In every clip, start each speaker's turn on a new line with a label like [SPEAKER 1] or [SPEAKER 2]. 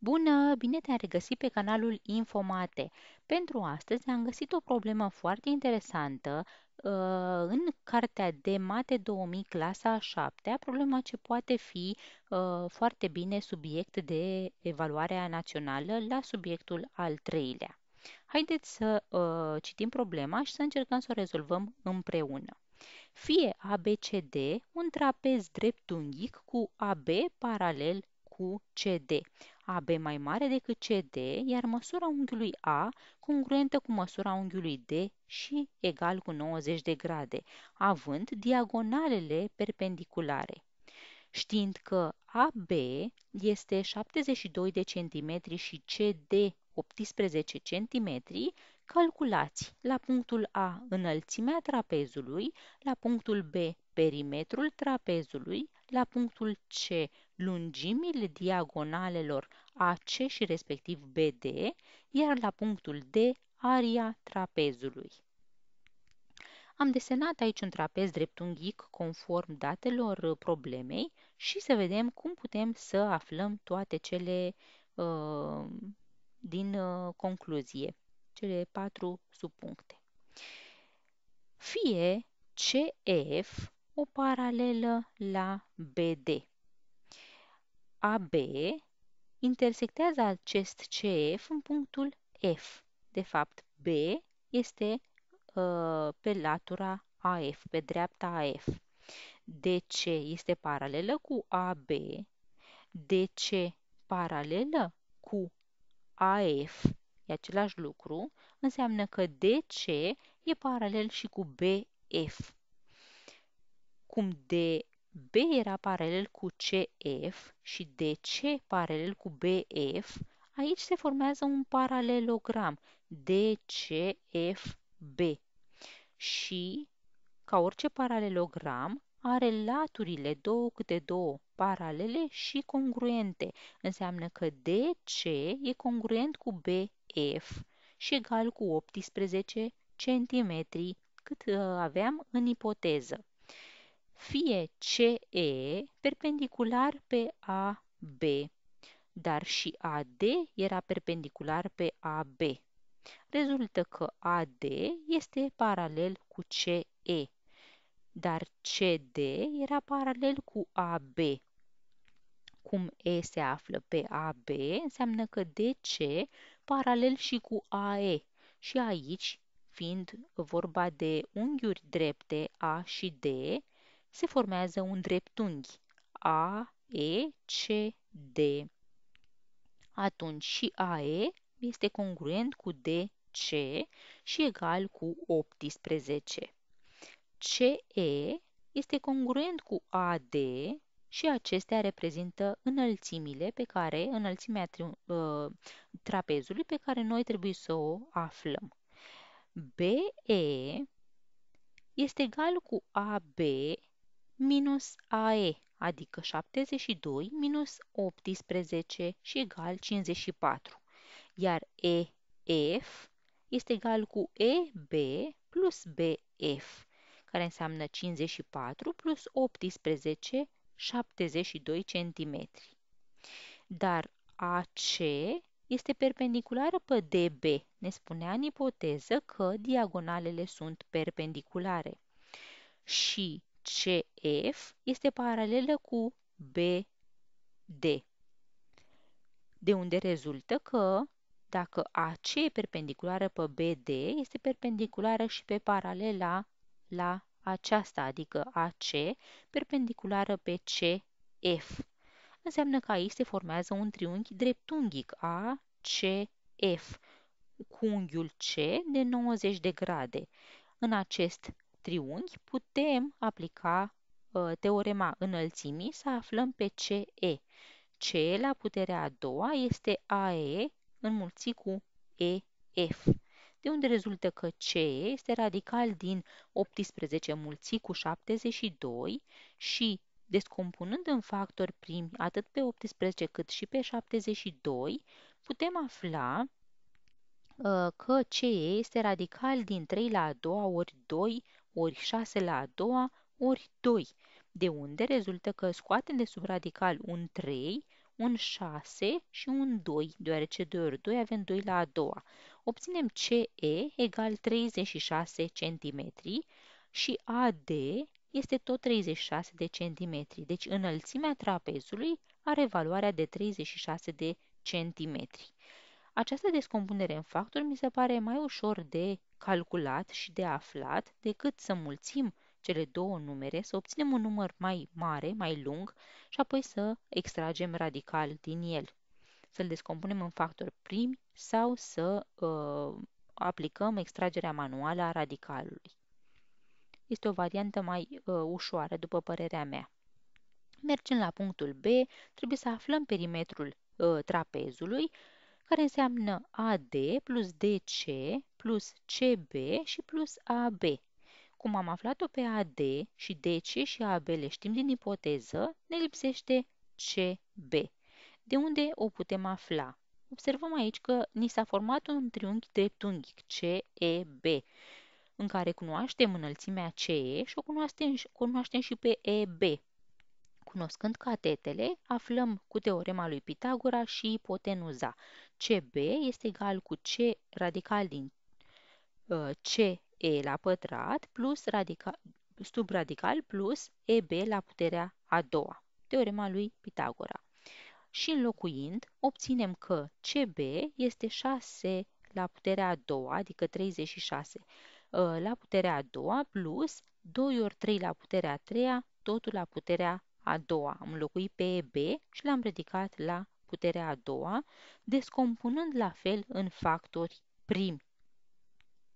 [SPEAKER 1] Bună! Bine te-am regăsit pe canalul Infomate. Pentru astăzi am găsit o problemă foarte interesantă ă, în cartea de Mate 2000, clasa 7, problema ce poate fi ă, foarte bine subiect de evaluarea națională la subiectul al treilea. Haideți să ă, citim problema și să încercăm să o rezolvăm împreună. Fie ABCD un trapez dreptunghic cu AB paralel cu CD. AB mai mare decât CD, iar măsura unghiului A congruentă cu măsura unghiului D și egal cu 90 de grade, având diagonalele perpendiculare. Știind că AB este 72 de centimetri și CD 18 cm, calculați la punctul A înălțimea trapezului, la punctul B perimetrul trapezului, la punctul C lungimile diagonalelor AC și respectiv BD, iar la punctul D, aria trapezului. Am desenat aici un trapez dreptunghic conform datelor uh, problemei și să vedem cum putem să aflăm toate cele uh, din uh, concluzie, cele patru subpuncte. Fie CF o paralelă la BD. AB intersectează acest CF în punctul F. De fapt, B este uh, pe latura AF, pe dreapta AF. DC este paralelă cu AB, DC paralelă cu AF e același lucru, înseamnă că DC e paralel și cu BF. Cum D B era paralel cu CF și DC paralel cu BF, aici se formează un paralelogram DCFB. Și, ca orice paralelogram, are laturile două câte două paralele și congruente. Înseamnă că DC e congruent cu BF și egal cu 18 cm, cât uh, aveam în ipoteză fie CE perpendicular pe AB, dar și AD era perpendicular pe AB. Rezultă că AD este paralel cu CE, dar CD era paralel cu AB. Cum E se află pe AB, înseamnă că DC paralel și cu AE și aici, fiind vorba de unghiuri drepte A și D, se formează un dreptunghi A, E, C, D. Atunci și AE este congruent cu DC și egal cu 18. CE este congruent cu AD și acestea reprezintă înălțimile pe care, înălțimea ă, trapezului pe care noi trebuie să o aflăm. BE este egal cu AB minus AE, adică 72 minus 18 și egal 54, iar EF este egal cu EB plus BF, care înseamnă 54 plus 18, 72 cm. Dar AC este perpendiculară pe DB. Ne spunea în ipoteză că diagonalele sunt perpendiculare. Și CF este paralelă cu BD, de unde rezultă că dacă AC e perpendiculară pe BD, este perpendiculară și pe paralela la aceasta, adică AC, perpendiculară pe CF. Înseamnă că aici se formează un triunghi dreptunghic ACF cu unghiul C de 90 de grade. În acest triunghi putem aplica ă, teorema înălțimii să aflăm pe CE. CE la puterea a doua este AE înmulțit cu EF de unde rezultă că CE este radical din 18 mulțit cu 72 și, descompunând în factori primi atât pe 18 cât și pe 72, putem afla uh, că CE este radical din 3 la a doua ori 2 ori 6 la a doua, ori 2, de unde rezultă că scoatem de sub radical un 3, un 6 și un 2, deoarece 2 ori 2 avem 2 la a doua. Obținem CE egal 36 cm și AD este tot 36 de centimetri, deci înălțimea trapezului are valoarea de 36 de centimetri. Această descompunere în factori mi se pare mai ușor de calculat și de aflat decât să mulțim cele două numere, să obținem un număr mai mare, mai lung și apoi să extragem radical din el. Să-l descompunem în factori primi sau să uh, aplicăm extragerea manuală a radicalului. Este o variantă mai uh, ușoară, după părerea mea. Mergem la punctul B, trebuie să aflăm perimetrul uh, trapezului, uh, care înseamnă AD plus DC plus CB și plus AB. Cum am aflat-o pe AD și DC și AB le știm din ipoteză, ne lipsește CB. De unde o putem afla? Observăm aici că ni s-a format un triunghi dreptunghi CEB, în care cunoaștem înălțimea CE și o cunoaștem, cunoaștem și pe EB. Cunoscând catetele, aflăm cu teorema lui Pitagora și ipotenuza. CB este egal cu C radical din uh, CE la pătrat plus radical, radical plus EB la puterea a doua. Teorema lui Pitagora. Și înlocuind, obținem că CB este 6 la puterea a doua, adică 36 uh, la puterea a doua plus 2 ori 3 la puterea a treia, totul la puterea a doua. Am înlocuit pe B și l-am ridicat la puterea a doua, descompunând la fel în factori primi.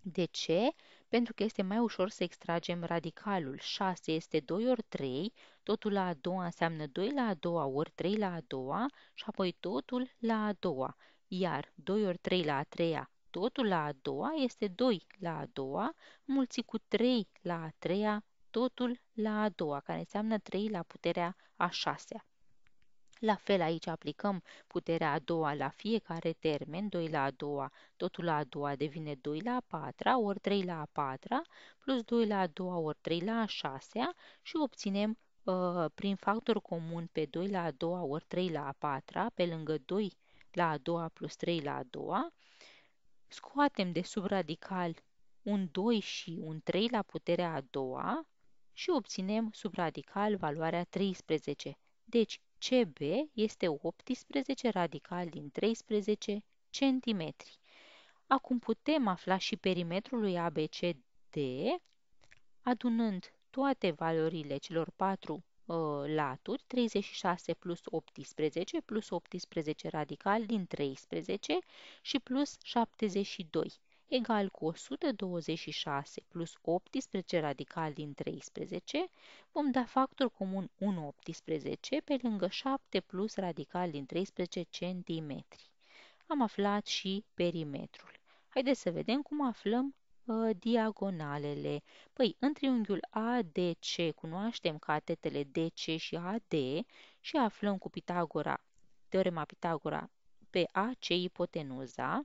[SPEAKER 1] De ce? Pentru că este mai ușor să extragem radicalul. 6 este 2 ori 3, totul la a doua înseamnă 2 la a doua ori 3 la a doua și apoi totul la a doua. Iar 2 ori 3 la a treia, totul la a doua este 2 la a doua, mulți cu 3 la a treia totul la a doua, care înseamnă 3 la puterea a șasea. La fel aici aplicăm puterea a doua la fiecare termen, 2 la a doua, totul la a doua devine 2 la a patra, ori 3 la a patra, plus 2 la a doua, ori 3 la a șasea și obținem uh, prin factor comun pe 2 la a doua, ori 3 la a patra, pe lângă 2 la a doua plus 3 la a doua, scoatem de sub radical un 2 și un 3 la puterea a doua, și obținem subradical valoarea 13. Deci CB este 18 radical din 13 cm. Acum putem afla și perimetrul lui ABCD adunând toate valorile celor patru uh, laturi, 36 plus 18 plus 18 radical din 13 și plus 72 egal cu 126 plus 18 radical din 13, vom da factor comun 1,18 pe lângă 7 plus radical din 13 cm. Am aflat și perimetrul. Haideți să vedem cum aflăm uh, diagonalele. Păi, în triunghiul ADC cunoaștem catetele DC și AD și aflăm cu Pitagora, teorema Pitagora, pe AC ipotenuza,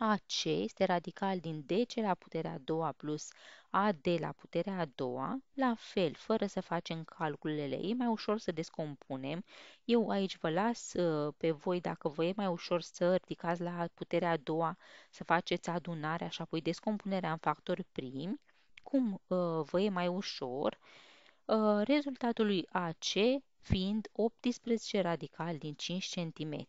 [SPEAKER 1] AC este radical din DC la puterea a doua plus AD la puterea a doua. La fel, fără să facem calculele, e mai ușor să descompunem. Eu aici vă las ă, pe voi, dacă vă e mai ușor să ridicați la puterea a doua, să faceți adunarea și apoi descompunerea în factori primi, cum ă, vă e mai ușor, ă, rezultatul lui AC fiind 18 radical din 5 cm.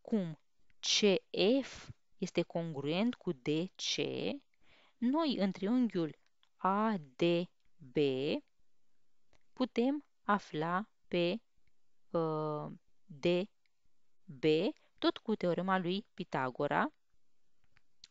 [SPEAKER 1] Cum CF este congruent cu DC, noi în triunghiul ADB putem afla pe uh, ă, DB tot cu teorema lui Pitagora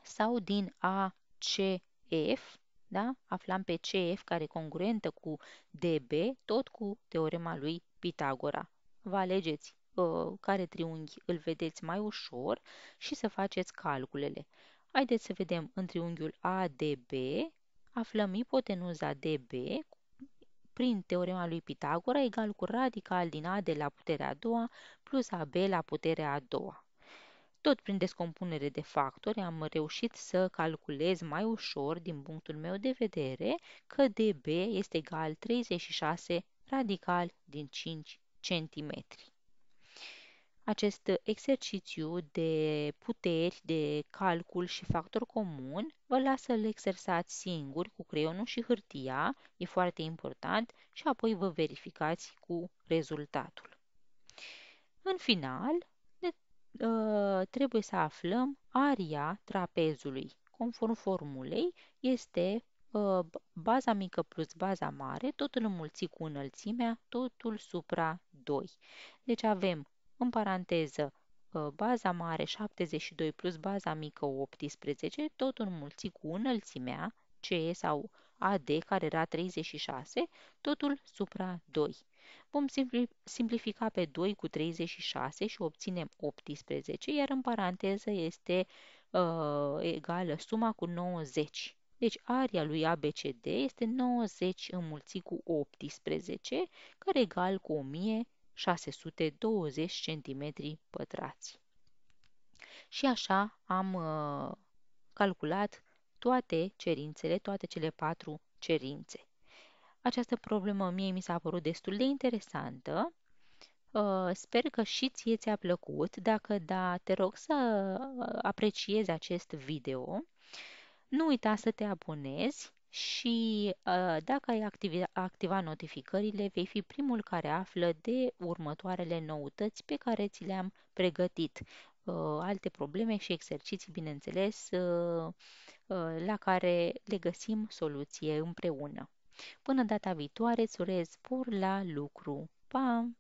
[SPEAKER 1] sau din ACF, da? aflam pe CF care e congruentă cu DB tot cu teorema lui Pitagora. Vă alegeți Uh, care triunghi îl vedeți mai ușor și să faceți calculele. Haideți să vedem în triunghiul ADB, aflăm ipotenuza DB prin teorema lui Pitagora egal cu radical din A de la puterea a doua plus AB la puterea a doua. Tot prin descompunere de factori am reușit să calculez mai ușor, din punctul meu de vedere, că DB este egal 36 radical din 5 centimetri. Acest exercițiu de puteri, de calcul și factor comun vă las să-l exersați singuri cu creionul și hârtia, e foarte important, și apoi vă verificați cu rezultatul. În final, ne, uh, trebuie să aflăm aria trapezului. Conform formulei, este uh, baza mică plus baza mare, totul înmulțit cu înălțimea, totul supra 2. Deci avem în paranteză, uh, baza mare 72 plus baza mică 18, tot înmulți cu înălțimea, CE sau AD, care era 36, totul supra 2. Vom simplifica pe 2 cu 36 și obținem 18, iar în paranteză este uh, egală suma cu 90. Deci aria lui ABCD este 90 înmulțit cu 18, care egal cu 1000 620 cm pătrați. Și așa am uh, calculat toate cerințele, toate cele patru cerințe. Această problemă mie mi s-a părut destul de interesantă. Uh, sper că și ție ți-a plăcut. Dacă da, te rog să uh, apreciezi acest video. Nu uita să te abonezi și uh, dacă ai activa, activa notificările, vei fi primul care află de următoarele noutăți pe care ți le-am pregătit. Uh, alte probleme și exerciții, bineînțeles, uh, la care le găsim soluție împreună. Până data viitoare, îți urez spor la lucru! Pa!